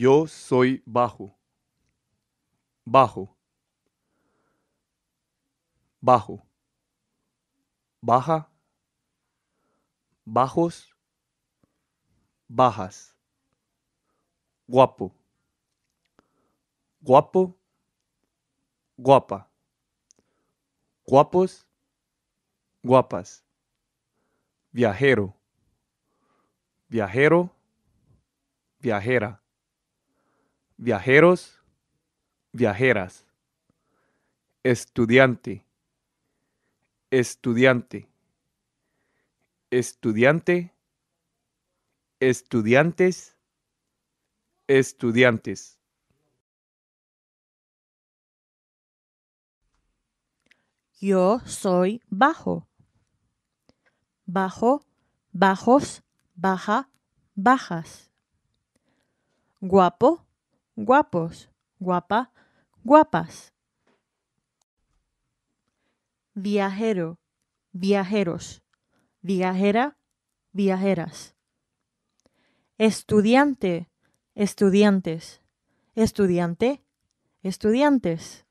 Yo soy bajo, bajo, bajo, baja, bajos, bajas, guapo, guapo, guapa, guapos, guapas, viajero, viajero, viajera viajeros, viajeras, estudiante, estudiante, estudiante, estudiantes, estudiantes. Yo soy bajo. Bajo, bajos, baja, bajas. Guapo, guapos, guapa, guapas. Viajero, viajeros, viajera, viajeras. Estudiante, estudiantes, estudiante, estudiantes.